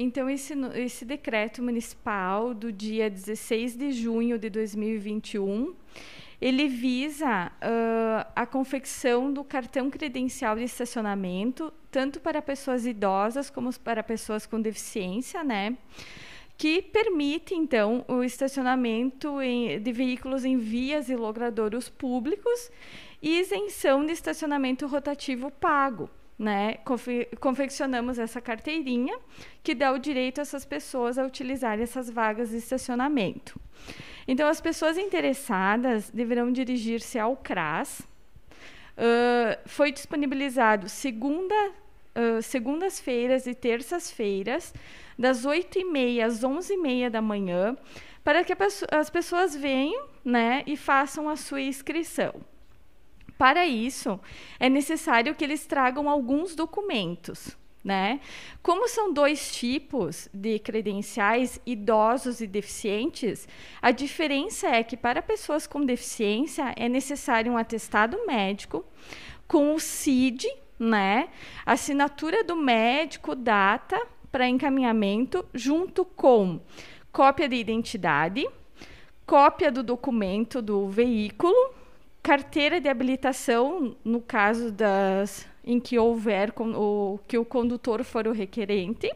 Então, esse, esse decreto municipal do dia 16 de junho de 2021 ele visa uh, a confecção do cartão credencial de estacionamento, tanto para pessoas idosas como para pessoas com deficiência, né? Que permite, então, o estacionamento em, de veículos em vias e logradouros públicos e isenção de estacionamento rotativo pago né? Confe confeccionamos essa carteirinha que dá o direito a essas pessoas a utilizarem essas vagas de estacionamento. Então, as pessoas interessadas deverão dirigir-se ao CRAS. Uh, foi disponibilizado segunda, uh, segundas-feiras e terças-feiras, das 8h30 às 11h30 da manhã, para que as pessoas venham né, e façam a sua inscrição. Para isso, é necessário que eles tragam alguns documentos. Né? Como são dois tipos de credenciais, idosos e deficientes, a diferença é que para pessoas com deficiência é necessário um atestado médico com o CID, né? Assinatura do médico, data para encaminhamento, junto com cópia de identidade, cópia do documento do veículo carteira de habilitação, no caso das em que houver com, o, que o condutor for o requerente,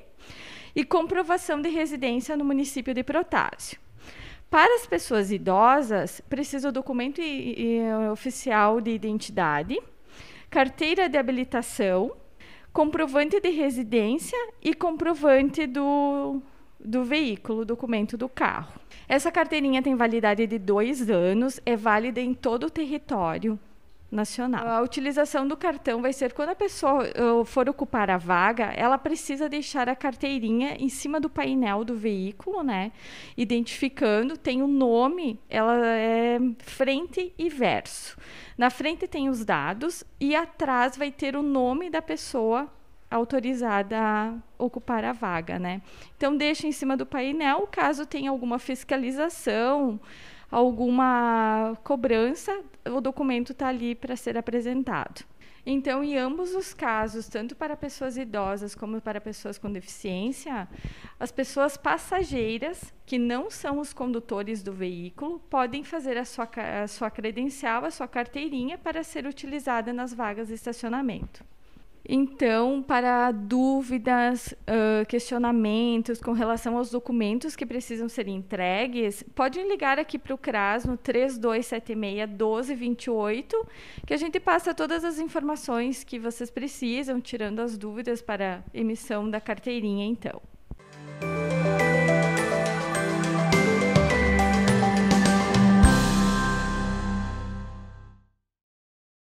e comprovação de residência no município de Protásio. Para as pessoas idosas, precisa o documento oficial de identidade, carteira de habilitação, comprovante de residência e comprovante do do veículo, documento do carro. Essa carteirinha tem validade de dois anos, é válida em todo o território nacional. A utilização do cartão vai ser quando a pessoa eh, for ocupar a vaga, ela precisa deixar a carteirinha em cima do painel do veículo, né? Identificando, tem o um nome, ela é frente e verso. Na frente tem os dados e atrás vai ter o nome da pessoa autorizada a ocupar a vaga, né? Então deixa em cima do painel, caso tenha alguma fiscalização, alguma cobrança, o documento está ali para ser apresentado. Então, em ambos os casos, tanto para pessoas idosas como para pessoas com deficiência, as pessoas passageiras, que não são os condutores do veículo, podem fazer a sua, a sua credencial, a sua carteirinha, para ser utilizada nas vagas de estacionamento. Então, para dúvidas, uh, questionamentos com relação aos documentos que precisam ser entregues, podem ligar aqui para o CRAS no 3276-1228, que a gente passa todas as informações que vocês precisam, tirando as dúvidas para emissão da carteirinha, então.